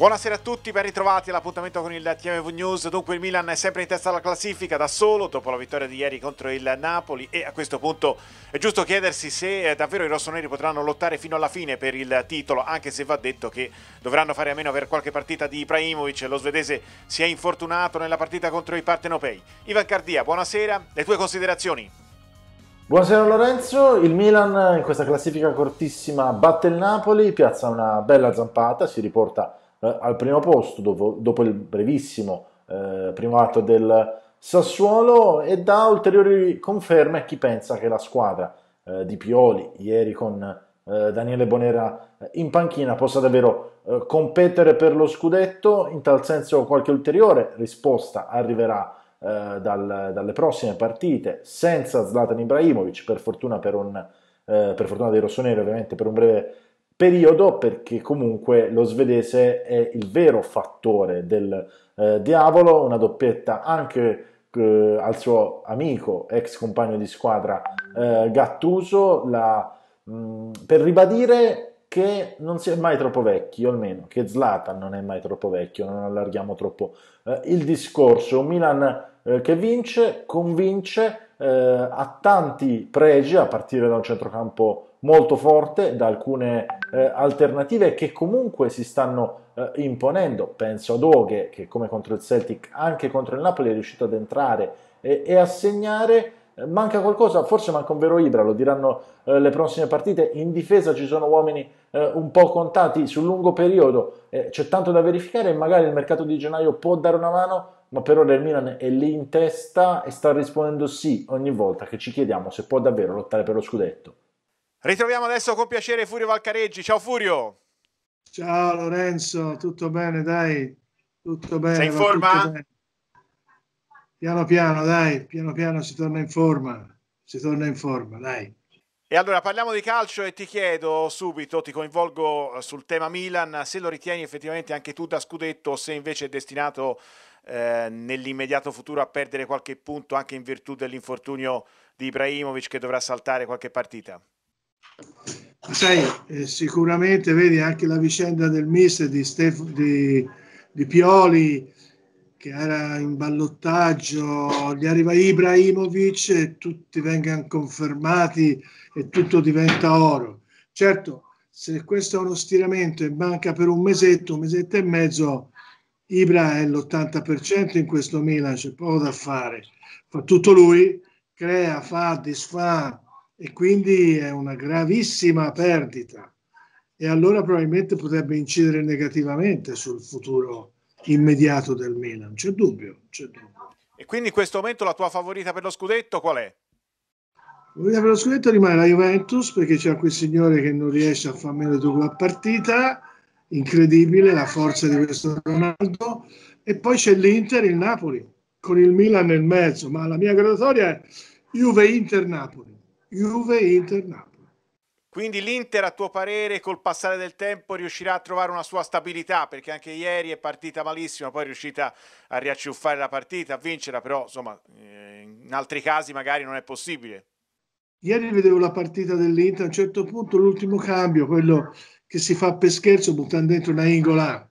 Buonasera a tutti, ben ritrovati all'appuntamento con il TMV News. Dunque il Milan è sempre in testa alla classifica da solo dopo la vittoria di ieri contro il Napoli e a questo punto è giusto chiedersi se eh, davvero i rossoneri potranno lottare fino alla fine per il titolo, anche se va detto che dovranno fare a meno per qualche partita di Ibrahimovic, lo svedese si è infortunato nella partita contro i partenopei. Ivan Cardia, buonasera, le tue considerazioni? Buonasera Lorenzo, il Milan in questa classifica cortissima batte il Napoli, piazza una bella zampata, si riporta eh, al primo posto dopo, dopo il brevissimo eh, primato del Sassuolo e dà ulteriori conferme a chi pensa che la squadra eh, di Pioli ieri con eh, Daniele Bonera eh, in panchina possa davvero eh, competere per lo scudetto, in tal senso qualche ulteriore risposta arriverà dal, dalle prossime partite senza Zlatan Ibrahimovic, per fortuna, per un, per fortuna dei rossoneri ovviamente per un breve periodo perché comunque lo svedese è il vero fattore del eh, diavolo, una doppietta anche eh, al suo amico, ex compagno di squadra eh, Gattuso, la, mh, mm, per ribadire che non si è mai troppo vecchi, o almeno che Zlatan non è mai troppo vecchio, non allarghiamo troppo eh, il discorso. Un Milan eh, che vince, convince, eh, ha tanti pregi a partire da un centrocampo molto forte da alcune eh, alternative che comunque si stanno eh, imponendo. Penso ad Oghe che come contro il Celtic anche contro il Napoli è riuscito ad entrare e, e a segnare. Eh, manca qualcosa, forse manca un vero Ibra, lo diranno eh, le prossime partite. In difesa ci sono uomini eh, un po' contati sul lungo periodo, eh, c'è tanto da verificare e magari il mercato di gennaio può dare una mano ma per ora il Milan è lì in testa e sta rispondendo sì ogni volta che ci chiediamo se può davvero lottare per lo scudetto. Ritroviamo adesso con piacere Furio Valcareggi. Ciao Furio. Ciao Lorenzo, tutto bene, dai. Tutto bene. Sei in forma? Piano piano, dai, piano piano si torna in forma. Si torna in forma, dai. E allora parliamo di calcio e ti chiedo subito, ti coinvolgo sul tema Milan, se lo ritieni effettivamente anche tu da scudetto o se invece è destinato eh, nell'immediato futuro a perdere qualche punto anche in virtù dell'infortunio di Ibrahimovic che dovrà saltare qualche partita. Sai, eh, sicuramente vedi anche la vicenda del mister di, Stef- di, di Pioli che era in ballottaggio, gli arriva Ibrahimovic e tutti vengano confermati e tutto diventa oro. Certo, se questo è uno stiramento e manca per un mesetto, un mesetto e mezzo, Ibra è l'80% in questo Milan, c'è poco da fare. Fa tutto lui, crea, fa, disfa, e quindi è una gravissima perdita e allora probabilmente potrebbe incidere negativamente sul futuro immediato del Milan, c'è dubbio, c'è dubbio. E quindi in questo momento la tua favorita per lo scudetto qual è? La favorita per lo scudetto rimane la Juventus perché c'è quel signore che non riesce a far meno di una partita, incredibile la forza di questo Ronaldo e poi c'è l'Inter, il Napoli con il Milan nel mezzo, ma la mia graduatoria è Juve-Inter-Napoli. Juve, Inter, Napoli. Quindi l'Inter, a tuo parere, col passare del tempo riuscirà a trovare una sua stabilità, perché anche ieri è partita malissimo, poi è riuscita a riacciuffare la partita, a vincerla, però insomma, eh, in altri casi magari non è possibile. Ieri vedevo la partita dell'Inter, a un certo punto l'ultimo cambio, quello che si fa per scherzo buttando dentro una ingola.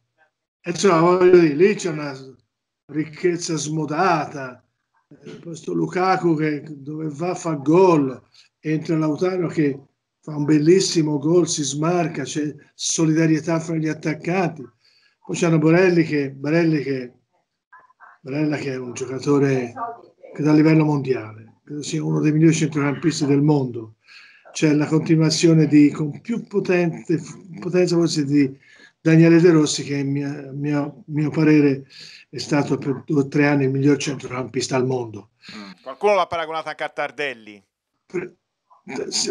E insomma, voglio dire, lì c'è una ricchezza smodata, eh, questo Lukaku che dove va fa gol, entra Lautaro che fa un bellissimo gol, si smarca, c'è solidarietà fra gli attaccanti. Poi c'è Borelli che, Borelli che, Barella che è un giocatore che da livello mondiale, credo sia uno dei migliori centrocampisti del mondo. C'è la continuazione di, con più potente, potenza forse di Daniele De Rossi che a mio, mio parere è stato per due o tre anni il miglior centrocampista al mondo. Mm. Qualcuno l'ha paragonato anche a Tardelli? Pre-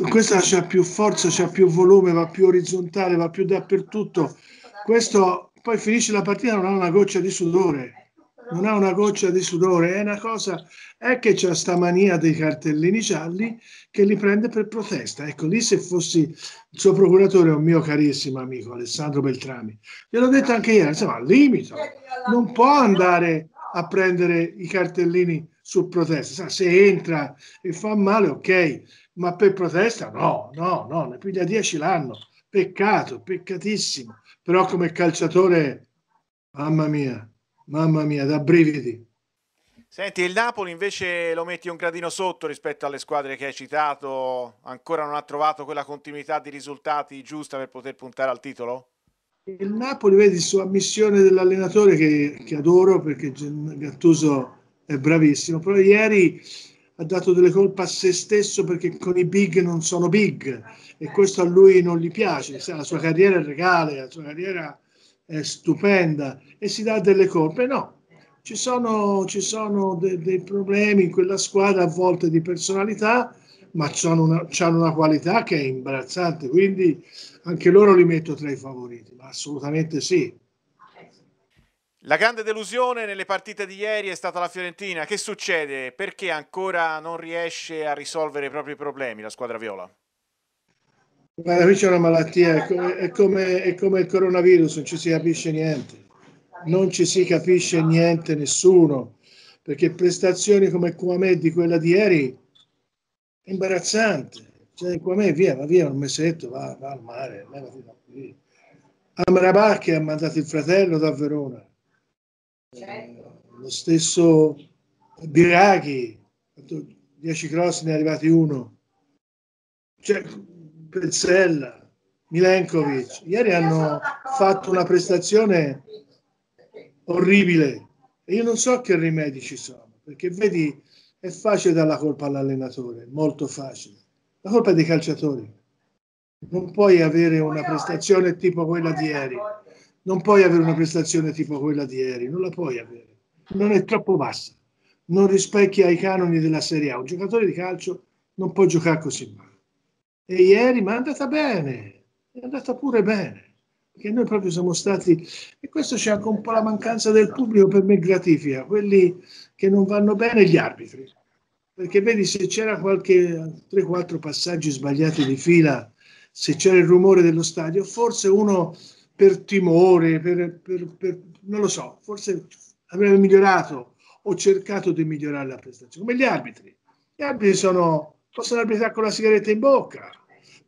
questa c'ha più forza, c'ha più volume, va più orizzontale, va più dappertutto. Questo poi finisce la partita, non ha una goccia di sudore, non ha una goccia di sudore, è una cosa, è che c'è sta mania dei cartellini gialli che li prende per protesta. Ecco, lì se fossi il suo procuratore, un mio carissimo amico Alessandro Beltrami, gliel'ho detto anche ieri, insomma, al limite, non può andare a prendere i cartellini su protesta, se entra e fa male, ok, ma per protesta no, no, no, ne piglia 10 l'anno. Peccato, peccatissimo. Però come calciatore, mamma mia, mamma mia, da brividi. Senti, il Napoli invece lo metti un gradino sotto rispetto alle squadre che hai citato, ancora non ha trovato quella continuità di risultati giusta per poter puntare al titolo? Il Napoli, vedi, su ammissione dell'allenatore che, che adoro perché Gattuso è bravissimo, però ieri ha dato delle colpe a se stesso perché con i big non sono big e questo a lui non gli piace, la sua carriera è regale, la sua carriera è stupenda e si dà delle colpe, no, ci sono, ci sono de, dei problemi in quella squadra a volte di personalità, ma hanno una, hanno una qualità che è imbarazzante, quindi anche loro li metto tra i favoriti, ma assolutamente sì. La grande delusione nelle partite di ieri è stata la Fiorentina. Che succede? Perché ancora non riesce a risolvere i propri problemi la squadra viola? Guarda, qui c'è una malattia, è come, è, come, il coronavirus, non ci si capisce niente. Non ci si capisce niente, nessuno. Perché prestazioni come Kwame di quella di ieri è imbarazzante. Cioè, me via, va via un mesetto, va, va al mare, levati da che ha mandato il fratello da Verona Certo. Eh, lo stesso Biraghi, 10 cross ne è arrivati uno. Cioè, Pezzella, Milenkovic, esatto. ieri hanno fatto una prestazione orribile e io non so che rimedi ci sono, perché vedi, è facile dare la colpa all'allenatore, molto facile. La colpa è dei calciatori. Non puoi avere una prestazione tipo quella di ieri non puoi avere una eh. prestazione tipo quella di ieri, non la puoi avere, non è troppo bassa, non rispecchia i canoni della Serie A. Un giocatore di calcio non può giocare così male. E ieri, ma è andata bene, è andata pure bene, perché noi proprio siamo stati, e questo c'è anche un po' la mancanza del pubblico per me gratifica, quelli che non vanno bene gli arbitri. Perché vedi, se c'era qualche 3-4 passaggi sbagliati di fila, se c'era il rumore dello stadio, forse uno per timore, per, per, per, non lo so, forse avrebbe migliorato o cercato di migliorare la prestazione, come gli arbitri. Gli arbitri sono, possono arbitrare con la sigaretta in bocca,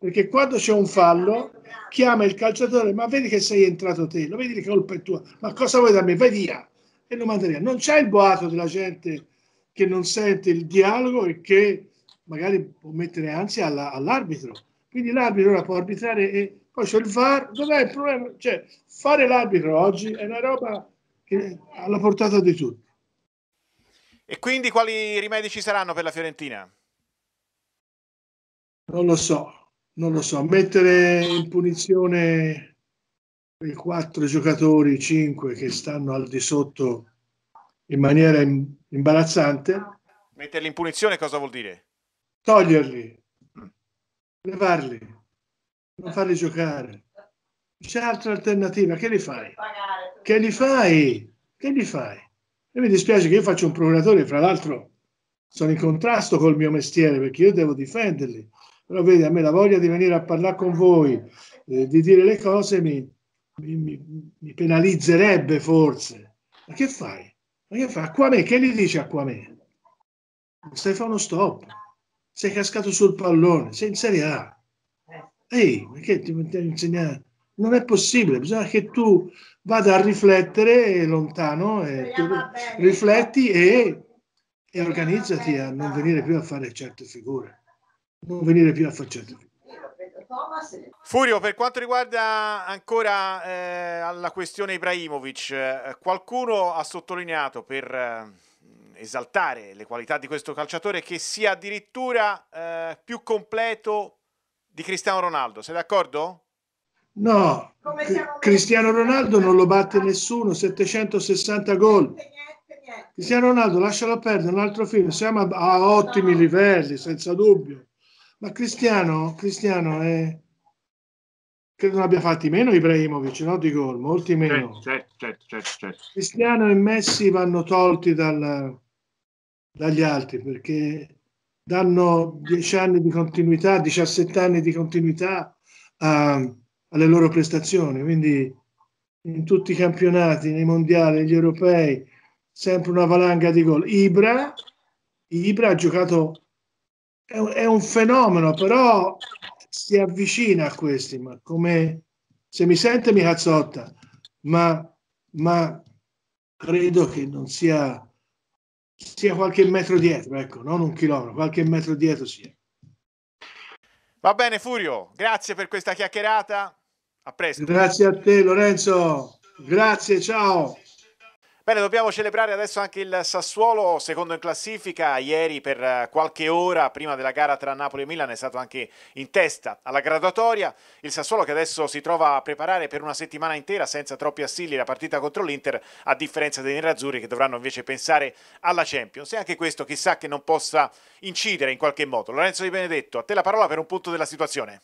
perché quando c'è un fallo chiama il calciatore, ma vedi che sei entrato te, lo vedi che colpa è tua, ma cosa vuoi da me? Vai via e lo manda via. Non c'è il boato della gente che non sente il dialogo e che magari può mettere ansia alla, all'arbitro. Quindi l'arbitro ora può arbitrare e poi c'è il VAR, dov'è il problema? Cioè, fare l'arbitro oggi è una roba che alla portata di tutti. E quindi quali rimedi ci saranno per la Fiorentina? Non lo so, non lo so. Mettere in punizione i quattro giocatori, i cinque che stanno al di sotto in maniera imbarazzante. Metterli in punizione cosa vuol dire? Toglierli, levarli non farli giocare. C'è altra alternativa, che li fai? Che li fai? Che li fai? E mi dispiace che io faccio un procuratore, fra l'altro sono in contrasto col mio mestiere perché io devo difenderli. Però vedi, a me la voglia di venire a parlare con voi, eh, di dire le cose mi, mi, mi, penalizzerebbe forse. Ma che fai? Ma che fai? Acquame, che gli dici Acquame? Stai fa uno stop. Sei cascato sul pallone, sei in Serie A ehi, perché ti metti a insegnare? Non è possibile, bisogna che tu vada a riflettere lontano, e rifletti e, e organizzati a non venire più a fare certe figure, non venire più a fare certe figure. Furio, per quanto riguarda ancora eh, la questione Ibrahimovic, eh, qualcuno ha sottolineato per eh, esaltare le qualità di questo calciatore che sia addirittura eh, più completo, di Cristiano Ronaldo. Sei d'accordo? No, Cristiano Ronaldo non lo batte nessuno, 760 gol. Cristiano Ronaldo, lascialo perdere, un altro film, siamo a, a ottimi livelli, senza dubbio. Ma Cristiano, Cristiano è... credo non abbia fatti meno Ibrahimovic, no? Di gol, molti meno. Certo, certo, certo, certo, certo. Cristiano e Messi vanno tolti dal, dagli altri perché danno 10 anni di continuità, 17 anni di continuità a, alle loro prestazioni, quindi in tutti i campionati, nei mondiali, gli europei, sempre una valanga di gol. Ibra, Ibra ha giocato, è un, è un fenomeno, però si avvicina a questi, ma come se mi sente mi cazzotta, ma, ma credo che non sia sia qualche metro dietro, ecco, non un chilometro, qualche metro dietro sia. Va bene Furio, grazie per questa chiacchierata, a presto. Grazie a te Lorenzo, grazie, ciao. Bene, dobbiamo celebrare adesso anche il Sassuolo, secondo in classifica. Ieri per eh, qualche ora prima della gara tra Napoli e Milan è stato anche in testa alla graduatoria. Il Sassuolo che adesso si trova a preparare per una settimana intera senza troppi assilli la partita contro l'Inter, a differenza dei nerazzurri che dovranno invece pensare alla Champions. E anche questo chissà che non possa incidere in qualche modo. Lorenzo Di Benedetto, a te la parola per un punto della situazione.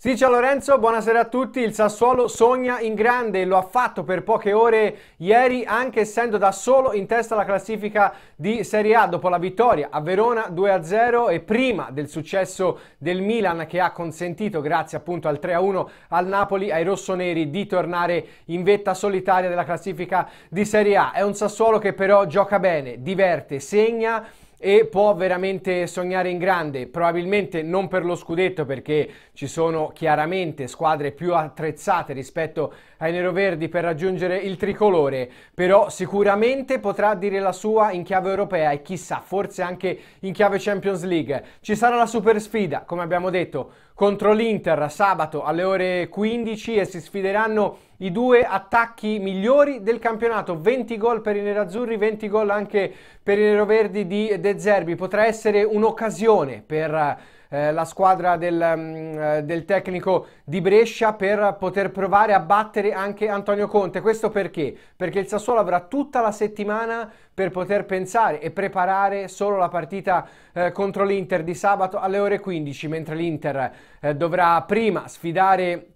Sì, ciao Lorenzo, buonasera a tutti. Il Sassuolo sogna in grande, lo ha fatto per poche ore ieri, anche essendo da solo in testa alla classifica di Serie A dopo la vittoria a Verona 2-0 e prima del successo del Milan che ha consentito, grazie appunto al 3-1 al Napoli, ai rossoneri di tornare in vetta solitaria della classifica di Serie A. È un Sassuolo che però gioca bene, diverte, segna e può veramente sognare in grande, probabilmente non per lo scudetto perché ci sono chiaramente squadre più attrezzate rispetto ai neroverdi per raggiungere il tricolore, però sicuramente potrà dire la sua in chiave europea e chissà, forse anche in chiave Champions League. Ci sarà la super sfida, come abbiamo detto, contro l'Inter sabato alle ore 15 e si sfideranno i due attacchi migliori del campionato, 20 gol per i nerazzurri, 20 gol anche per i neroverdi di De Zerbi. Potrà essere un'occasione per eh, la squadra del, mm, eh, del, tecnico di Brescia per poter provare a battere anche Antonio Conte. Questo perché? Perché il Sassuolo avrà tutta la settimana per poter pensare e preparare solo la partita eh, contro l'Inter di sabato alle ore 15, mentre l'Inter eh, dovrà prima sfidare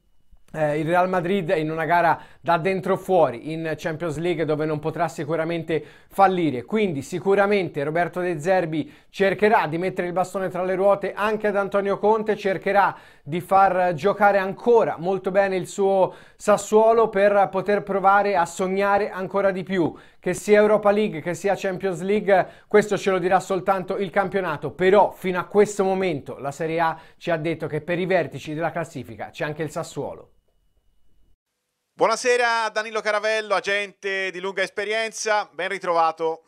eh, il Real Madrid in una gara da dentro fuori in Champions League dove non potrà sicuramente fallire. Quindi sicuramente Roberto De Zerbi cercherà di mettere il bastone tra le ruote anche ad Antonio Conte, cercherà di far giocare ancora molto bene il suo Sassuolo per poter provare a sognare ancora di più. Che sia Europa League, che sia Champions League, questo ce lo dirà soltanto il campionato, però fino a questo momento la Serie A ci ha detto che per i vertici della classifica c'è anche il Sassuolo. Buonasera Danilo Caravello, agente di lunga esperienza, ben ritrovato.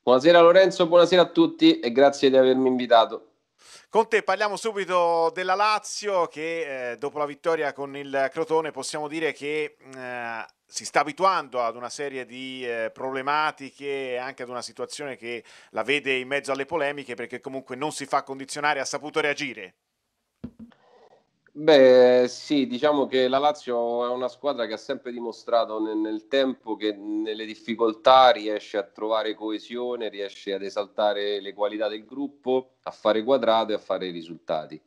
Buonasera Lorenzo, buonasera a tutti e grazie di avermi invitato. Con te parliamo subito della Lazio che eh, dopo la vittoria con il Crotone possiamo dire che eh, si sta abituando ad una serie di eh, problematiche anche ad una situazione che la vede in mezzo alle polemiche perché comunque non si fa condizionare, ha saputo reagire. Beh, sì, diciamo che la Lazio è una squadra che ha sempre dimostrato nel, nel tempo che nelle difficoltà riesce a trovare coesione, riesce ad esaltare le qualità del gruppo, a fare quadrato e a fare risultati.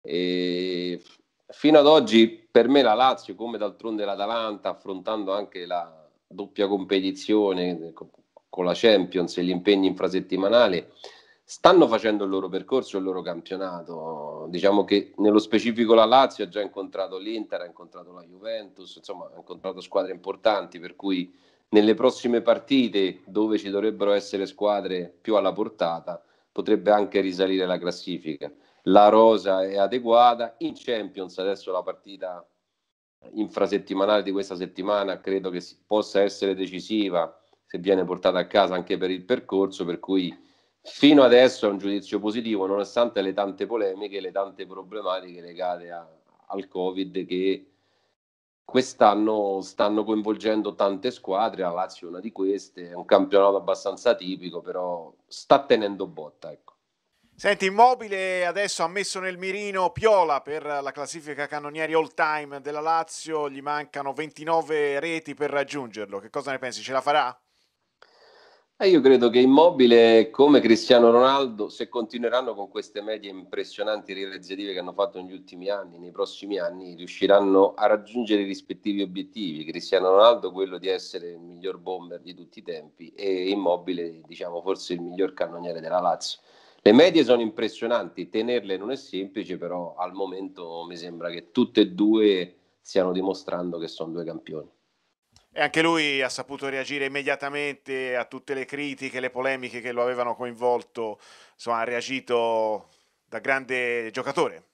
E fino ad oggi per me la Lazio, come d'altronde l'Atalanta, affrontando anche la doppia competizione con la Champions e gli impegni infrasettimanali, stanno facendo il loro percorso, il loro campionato. Diciamo che nello specifico la Lazio ha già incontrato l'Inter, ha incontrato la Juventus, insomma ha incontrato squadre importanti, per cui nelle prossime partite dove ci dovrebbero essere squadre più alla portata potrebbe anche risalire la classifica. La rosa è adeguata, in Champions adesso la partita infrasettimanale di questa settimana credo che possa essere decisiva se viene portata a casa anche per il percorso, per cui Fino adesso è un giudizio positivo, nonostante le tante polemiche, le tante problematiche legate a, al Covid che quest'anno stanno coinvolgendo tante squadre, la Lazio è una di queste, è un campionato abbastanza tipico, però sta tenendo botta. Ecco. Senti, Immobile adesso ha messo nel mirino Piola per la classifica cannonieri all time della Lazio, gli mancano 29 reti per raggiungerlo, che cosa ne pensi? Ce la farà? Eh, io credo che Immobile, come Cristiano Ronaldo, se continueranno con queste medie impressionanti realizzative che hanno fatto negli ultimi anni, nei prossimi anni riusciranno a raggiungere i rispettivi obiettivi. Cristiano Ronaldo quello di essere il miglior bomber di tutti i tempi e Immobile, diciamo, forse il miglior cannoniere della Lazio. Le medie sono impressionanti, tenerle non è semplice, però al momento mi sembra che tutte e due stiano dimostrando che sono due campioni. E anche lui ha saputo reagire immediatamente a tutte le critiche, le polemiche che lo avevano coinvolto, insomma ha reagito da grande giocatore.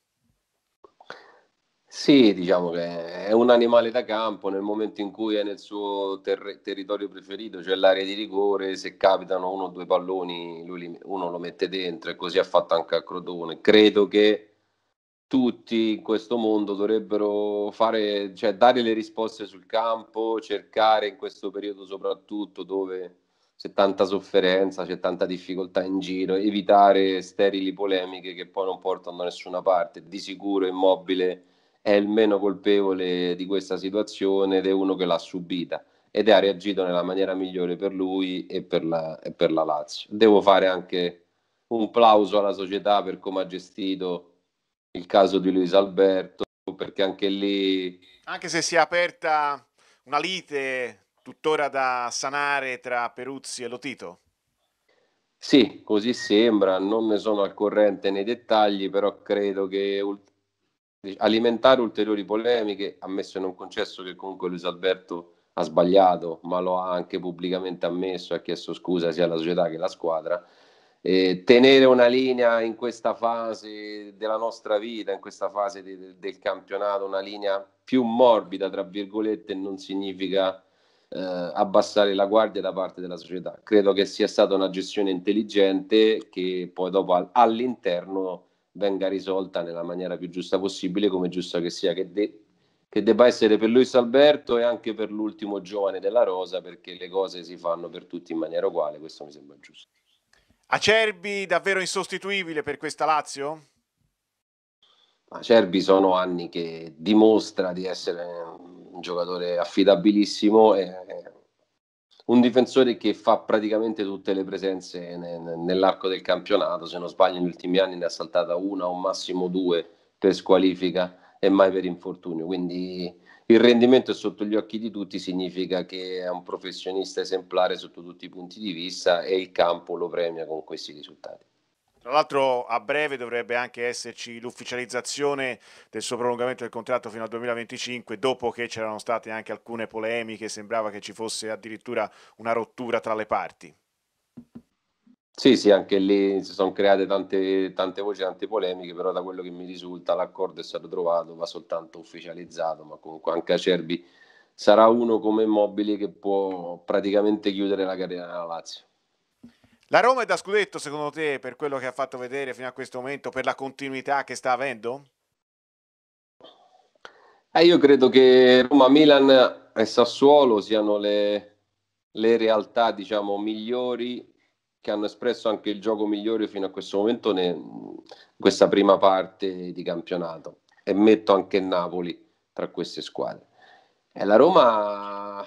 Sì, diciamo che è un animale da campo nel momento in cui è nel suo ter- territorio preferito, cioè l'area di rigore, se capitano uno o due palloni lui li- uno lo mette dentro e così ha fatto anche a Crotone. Credo che tutti in questo mondo dovrebbero fare, cioè dare le risposte sul campo, cercare in questo periodo soprattutto dove c'è tanta sofferenza, c'è tanta difficoltà in giro, evitare sterili polemiche che poi non portano da nessuna parte. Di sicuro Immobile è il meno colpevole di questa situazione ed è uno che l'ha subita ed ha reagito nella maniera migliore per lui e per la, e per la Lazio. Devo fare anche un plauso alla società per come ha gestito il caso di Luis Alberto, perché anche lì... Anche se si è aperta una lite tuttora da sanare tra Peruzzi e Lotito? Sì, così sembra, non ne sono al corrente nei dettagli, però credo che alimentare ulteriori polemiche, ammesso e non concesso che comunque Luis Alberto ha sbagliato, ma lo ha anche pubblicamente ammesso, ha chiesto scusa sia alla società che alla squadra, eh, tenere una linea in questa fase della nostra vita, in questa fase de- del campionato, una linea più morbida, tra virgolette, non significa eh, abbassare la guardia da parte della società. Credo che sia stata una gestione intelligente che poi dopo al- all'interno venga risolta nella maniera più giusta possibile, come giusta che sia, che, de- che debba essere per Luis Alberto e anche per l'ultimo giovane della Rosa, perché le cose si fanno per tutti in maniera uguale, questo mi sembra giusto. Acerbi davvero insostituibile per questa Lazio? Acerbi sono anni che dimostra di essere un giocatore affidabilissimo e un difensore che fa praticamente tutte le presenze nell'arco del campionato. Se non sbaglio, negli ultimi anni ne ha saltata una o massimo due per squalifica e mai per infortunio. Quindi il rendimento è sotto gli occhi di tutti, significa che è un professionista esemplare sotto tutti i punti di vista e il campo lo premia con questi risultati. Tra l'altro a breve dovrebbe anche esserci l'ufficializzazione del suo prolungamento del contratto fino al 2025, dopo che c'erano state anche alcune polemiche, sembrava che ci fosse addirittura una rottura tra le parti. Sì, sì, anche lì si sono create tante, tante voci, tante polemiche, però da quello che mi risulta l'accordo è stato trovato, va soltanto ufficializzato, ma comunque anche Acerbi sarà uno come Mobili che può praticamente chiudere la carriera della Lazio. La Roma è da scudetto secondo te per quello che ha fatto vedere fino a questo momento, per la continuità che sta avendo? Eh, io credo che Roma, Milan e Sassuolo siano le, le realtà diciamo, migliori che hanno espresso anche il gioco migliore fino a questo momento in questa prima parte di campionato e metto anche Napoli tra queste squadre. E la Roma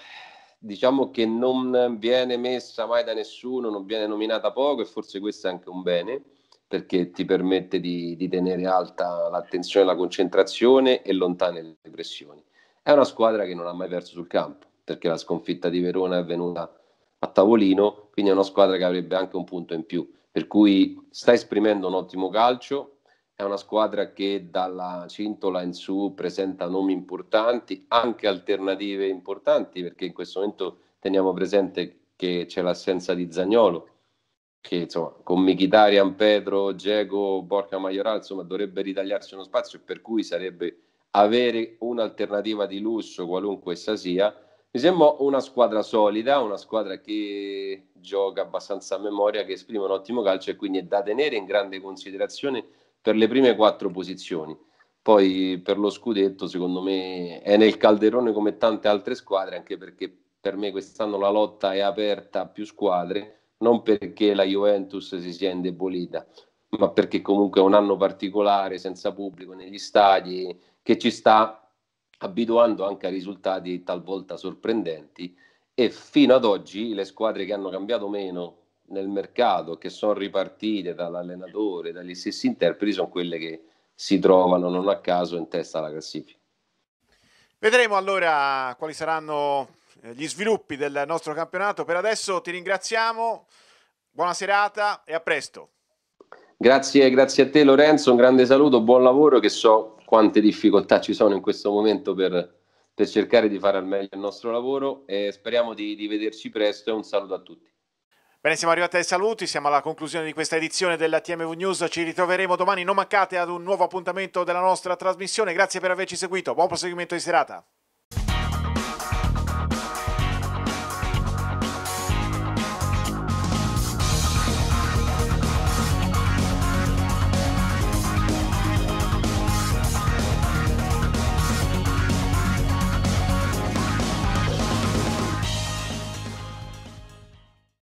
diciamo che non viene messa mai da nessuno, non viene nominata poco e forse questo è anche un bene perché ti permette di, di tenere alta l'attenzione, la concentrazione e lontane le pressioni. È una squadra che non ha mai perso sul campo perché la sconfitta di Verona è avvenuta a tavolino quindi è una squadra che avrebbe anche un punto in più. Per cui sta esprimendo un ottimo calcio, è una squadra che dalla cintola in su presenta nomi importanti, anche alternative importanti, perché in questo momento teniamo presente che c'è l'assenza di Zagnolo, che insomma con Michitarian, Pedro, Diego, Borca Maioral, insomma dovrebbe ritagliarsi uno spazio, per cui sarebbe avere un'alternativa di lusso, qualunque essa sia, mi sembra una squadra solida, una squadra che gioca abbastanza a memoria, che esprime un ottimo calcio e quindi è da tenere in grande considerazione per le prime quattro posizioni. Poi per lo scudetto, secondo me, è nel calderone come tante altre squadre, anche perché per me quest'anno la lotta è aperta a più squadre, non perché la Juventus si sia indebolita, ma perché comunque è un anno particolare, senza pubblico negli stadi, che ci sta abituando anche a risultati talvolta sorprendenti e fino ad oggi le squadre che hanno cambiato meno nel mercato, che sono ripartite dall'allenatore, dagli stessi interpreti, sono quelle che si trovano non a caso in testa alla classifica. Vedremo allora quali saranno eh, gli sviluppi del nostro campionato. Per adesso ti ringraziamo, buona serata e a presto. Grazie, grazie a te Lorenzo, un grande saluto, buon lavoro che so quante difficoltà ci sono in questo momento per, per cercare di fare al meglio il nostro lavoro e speriamo di, di vederci presto e un saluto a tutti. Bene, siamo arrivati ai saluti, siamo alla conclusione di questa edizione della TMV News, ci ritroveremo domani, non mancate ad un nuovo appuntamento della nostra trasmissione, grazie per averci seguito, buon proseguimento di serata.